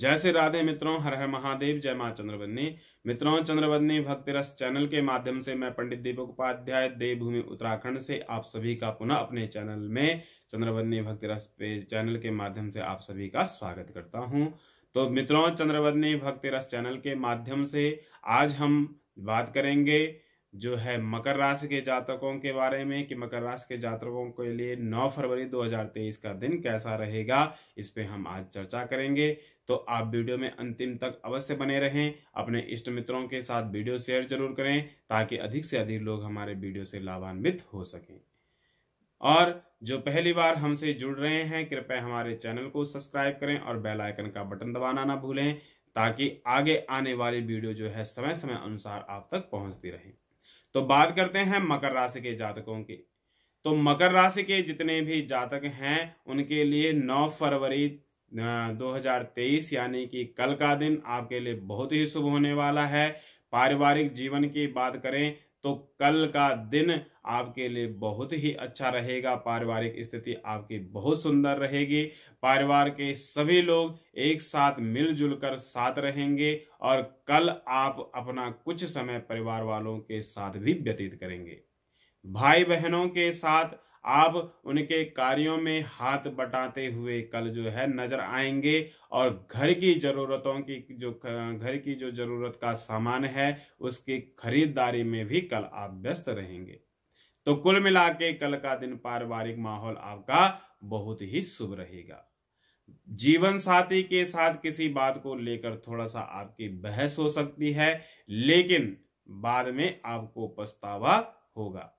जय श्री राधे मित्रों हर हर महादेव जय मां चंद्रवन्नी मित्रों चंद्रवन्नी भक्ति रस चैनल के माध्यम से मैं पंडित दीपक उपाध्याय देवभूमि उत्तराखंड से आप सभी का पुनः अपने चैनल में चंद्रवन्नी भक्ति रस पे चैनल के माध्यम से आप सभी का स्वागत करता हूं तो मित्रों चंद्रवन्नी भक्ति रस चैनल के माध्यम से आज हम बात करेंगे जो है मकर राशि के जातकों के बारे में कि मकर राशि के जातकों के लिए 9 फरवरी 2023 का दिन कैसा रहेगा इस पे हम आज चर्चा करेंगे तो आप वीडियो में अंतिम तक अवश्य बने रहें अपने इष्ट मित्रों के साथ वीडियो शेयर जरूर करें ताकि अधिक से अधिक लोग हमारे वीडियो से लाभान्वित हो सकें और जो पहली बार हमसे जुड़ रहे हैं कृपया हमारे चैनल को सब्सक्राइब करें और बेल आइकन का बटन दबाना ना भूलें ताकि आगे आने वाली वीडियो जो है समय समय अनुसार आप तक पहुंचती रहे तो बात करते हैं मकर राशि के जातकों की तो मकर राशि के जितने भी जातक हैं उनके लिए 9 फरवरी 2023 यानी कि कल का दिन आपके लिए बहुत ही शुभ होने वाला है पारिवारिक जीवन की बात करें तो कल का दिन आपके लिए बहुत ही अच्छा रहेगा पारिवारिक स्थिति आपकी बहुत सुंदर रहेगी परिवार के सभी लोग एक साथ मिलजुल कर साथ रहेंगे और कल आप अपना कुछ समय परिवार वालों के साथ भी व्यतीत करेंगे भाई बहनों के साथ आप उनके कार्यों में हाथ बटाते हुए कल जो है नजर आएंगे और घर की जरूरतों की जो घर की जो जरूरत का सामान है उसकी खरीदारी में भी कल आप व्यस्त रहेंगे तो कुल मिला के कल का दिन पारिवारिक माहौल आपका बहुत ही शुभ रहेगा जीवन साथी के साथ किसी बात को लेकर थोड़ा सा आपकी बहस हो सकती है लेकिन बाद में आपको पछतावा होगा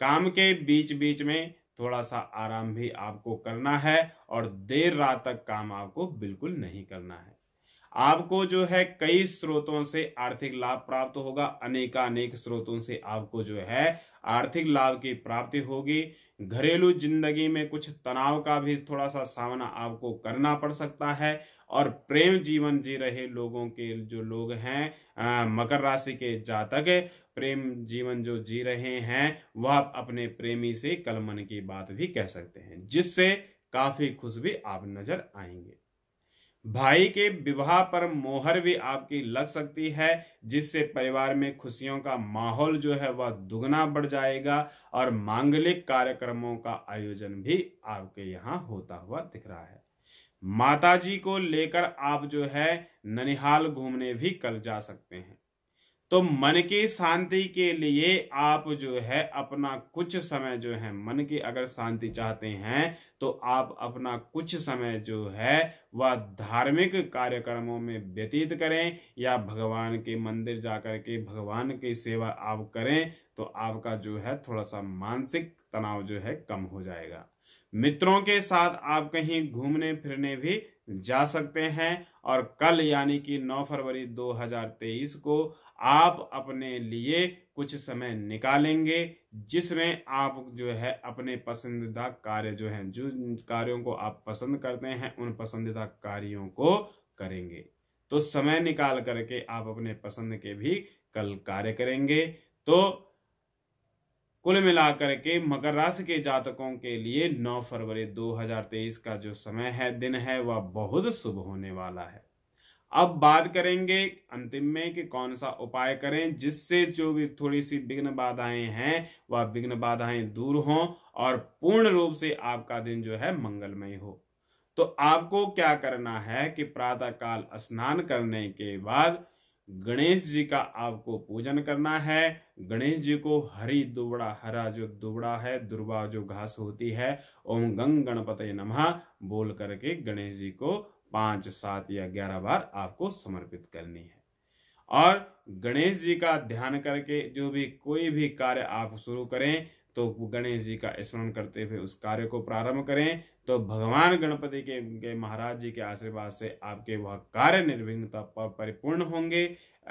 काम के बीच बीच में थोड़ा सा आराम भी आपको करना है और देर रात तक काम आपको बिल्कुल नहीं करना है आपको जो है कई स्रोतों से आर्थिक लाभ प्राप्त होगा अनेकानेक स्रोतों से आपको जो है आर्थिक लाभ की प्राप्ति होगी घरेलू जिंदगी में कुछ तनाव का भी थोड़ा सा सामना आपको करना पड़ सकता है और प्रेम जीवन जी रहे लोगों के जो लोग हैं मकर राशि के जातक प्रेम जीवन जो जी रहे हैं वह अपने प्रेमी से कल मन की बात भी कह सकते हैं जिससे काफी खुश भी आप नजर आएंगे भाई के विवाह पर मोहर भी आपकी लग सकती है जिससे परिवार में खुशियों का माहौल जो है वह दुगना बढ़ जाएगा और मांगलिक कार्यक्रमों का आयोजन भी आपके यहाँ होता हुआ दिख रहा है माताजी को लेकर आप जो है ननिहाल घूमने भी कल जा सकते हैं तो मन की शांति के लिए आप जो है अपना कुछ समय जो है मन की अगर शांति चाहते हैं तो आप अपना कुछ समय जो है वह धार्मिक कार्यक्रमों में व्यतीत करें या भगवान के मंदिर जाकर के भगवान की सेवा आप करें तो आपका जो है थोड़ा सा मानसिक तनाव जो है कम हो जाएगा मित्रों के साथ आप कहीं घूमने फिरने भी जा सकते हैं और कल यानी कि 9 फरवरी 2023 को आप अपने लिए कुछ समय निकालेंगे जिसमें आप जो है अपने पसंदीदा कार्य जो है जो कार्यों को आप पसंद करते हैं उन पसंदीदा कार्यों को करेंगे तो समय निकाल करके आप अपने पसंद के भी कल कार्य करेंगे तो कुल मिलाकर के मकर राशि के जातकों के लिए 9 फरवरी 2023 का जो समय है दिन है वह बहुत शुभ होने वाला है अब बात करेंगे अंतिम में कि कौन सा उपाय करें जिससे जो भी थोड़ी सी विघ्न बाधाएं हैं वह विघ्न बाधाएं दूर हों और पूर्ण रूप से आपका दिन जो है मंगलमय हो तो आपको क्या करना है कि प्रातः काल स्नान करने के बाद गणेश जी का आपको पूजन करना है गणेश जी को हरी दुबड़ा हरा जो दुबड़ा है दुर्बा जो घास होती है ओम गंग गणपत नमः बोल करके गणेश जी को पांच सात या ग्यारह बार आपको समर्पित करनी है और गणेश जी का ध्यान करके जो भी कोई भी कार्य आप शुरू करें तो गणेश जी का स्मरण करते हुए उस कार्य को प्रारंभ करें तो भगवान गणपति के, के महाराज जी के आशीर्वाद से आपके वह कार्य निर्विघ्नता पर परिपूर्ण होंगे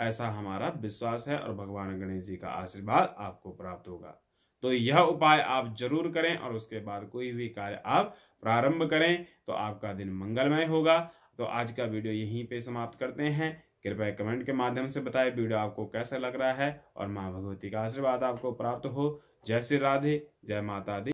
ऐसा हमारा विश्वास है और भगवान गणेश जी का आशीर्वाद आपको प्राप्त होगा तो यह उपाय आप जरूर करें और उसके बाद कोई भी कार्य आप प्रारंभ करें तो आपका दिन मंगलमय होगा तो आज का वीडियो यहीं पे समाप्त करते हैं कृपया कमेंट के माध्यम से बताएं वीडियो आपको कैसा लग रहा है और माँ भगवती का आशीर्वाद आपको प्राप्त हो जय श्री राधे जय माता दी